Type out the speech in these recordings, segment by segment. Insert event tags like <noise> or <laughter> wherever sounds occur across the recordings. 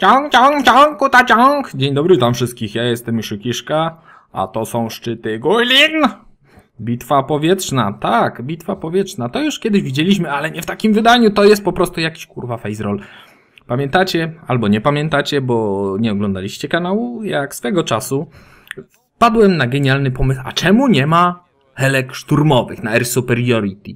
Ciąg, ciąg, ciąg, kuta ciąg! Dzień dobry, tam wszystkich, ja jestem Myszykiszka, a to są szczyty Guilin. Bitwa powietrzna, tak, bitwa powietrzna, to już kiedyś widzieliśmy, ale nie w takim wydaniu, to jest po prostu jakiś kurwa face roll. Pamiętacie, albo nie pamiętacie, bo nie oglądaliście kanału, jak swego czasu padłem na genialny pomysł, a czemu nie ma helek szturmowych na Air Superiority?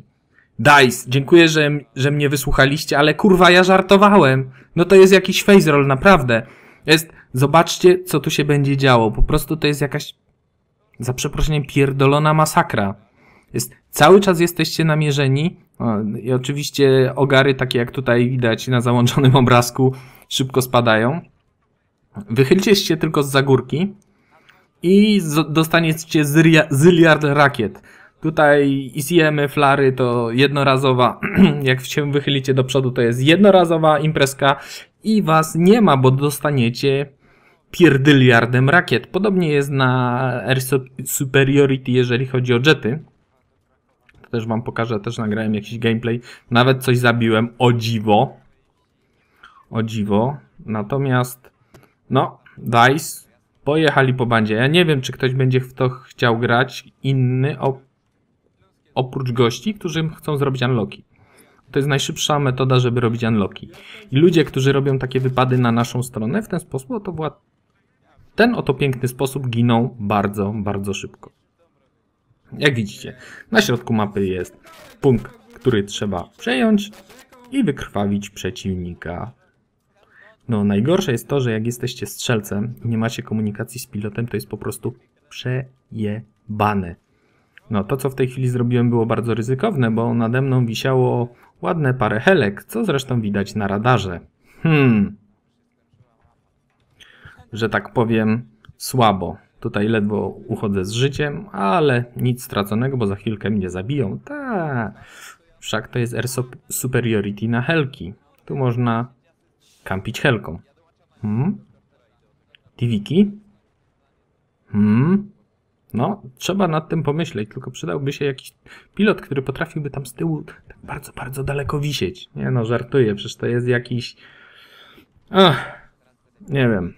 Dice, dziękuję, że, że mnie wysłuchaliście, ale kurwa, ja żartowałem. No to jest jakiś face roll, naprawdę. Jest, zobaczcie, co tu się będzie działo. Po prostu to jest jakaś, za przeproszeniem, pierdolona masakra. Jest, cały czas jesteście namierzeni. O, I oczywiście ogary, takie jak tutaj widać na załączonym obrazku, szybko spadają. Wychylcie się tylko z zagórki i dostaniecie zyliard rakiet. Tutaj ICM-y, flary to jednorazowa, <clears throat> jak się wychylicie do przodu, to jest jednorazowa imprezka i was nie ma, bo dostaniecie pierdyliardem rakiet. Podobnie jest na Air Superiority, jeżeli chodzi o jety. To też wam pokażę, też nagrałem jakiś gameplay. Nawet coś zabiłem, o dziwo. O dziwo. Natomiast, no, DICE pojechali po bandzie. Ja nie wiem, czy ktoś będzie w to chciał grać. Inny, o oprócz gości, którzy chcą zrobić unlocki. To jest najszybsza metoda, żeby robić unlocki. I ludzie, którzy robią takie wypady na naszą stronę w ten sposób, oto była, ten oto piękny sposób giną bardzo, bardzo szybko. Jak widzicie, na środku mapy jest punkt, który trzeba przejąć i wykrwawić przeciwnika. No, najgorsze jest to, że jak jesteście strzelcem i nie macie komunikacji z pilotem, to jest po prostu przejebane. No to, co w tej chwili zrobiłem, było bardzo ryzykowne, bo nade mną wisiało ładne parę helek, co zresztą widać na radarze. Hmm. Że tak powiem, słabo. Tutaj ledwo uchodzę z życiem, ale nic straconego, bo za chwilkę mnie zabiją. Ta. Wszak to jest Air Superiority na helki. Tu można kampić helką. Hmm? tiviki? Hmm? No, trzeba nad tym pomyśleć, tylko przydałby się jakiś pilot, który potrafiłby tam z tyłu tak bardzo, bardzo daleko wisieć. Nie no, żartuję, przecież to jest jakiś... Ach, nie wiem.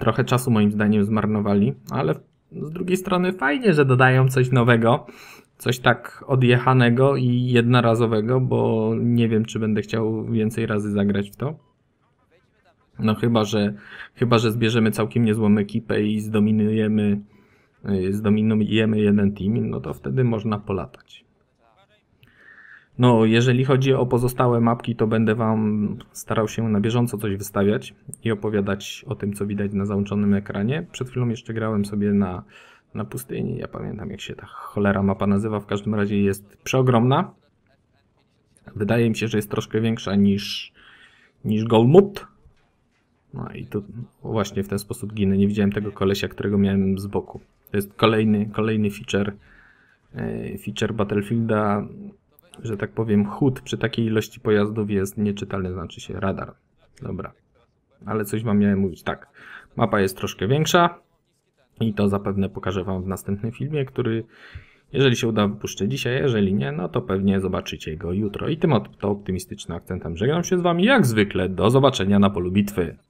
Trochę czasu moim zdaniem zmarnowali, ale z drugiej strony fajnie, że dodają coś nowego, coś tak odjechanego i jednorazowego, bo nie wiem, czy będę chciał więcej razy zagrać w to. No chyba, że, chyba, że zbierzemy całkiem niezłą ekipę i zdominujemy Y, zdominujemy jeden team, no to wtedy można polatać. No, jeżeli chodzi o pozostałe mapki, to będę Wam starał się na bieżąco coś wystawiać i opowiadać o tym, co widać na załączonym ekranie. Przed chwilą jeszcze grałem sobie na, na pustyni, ja pamiętam jak się ta cholera mapa nazywa, w każdym razie jest przeogromna. Wydaje mi się, że jest troszkę większa niż, niż Golmut, no i tu właśnie w ten sposób ginę. Nie widziałem tego kolesia, którego miałem z boku. To jest kolejny, kolejny feature, e, feature Battlefielda, że tak powiem, chód przy takiej ilości pojazdów jest nieczytelny, znaczy się radar. Dobra, ale coś Wam miałem mówić. Tak, mapa jest troszkę większa i to zapewne pokażę Wam w następnym filmie, który jeżeli się uda, wypuszczę dzisiaj, jeżeli nie, no to pewnie zobaczycie go jutro. I tym to optymistycznym akcentem żegnam się z Wami jak zwykle. Do zobaczenia na polu bitwy.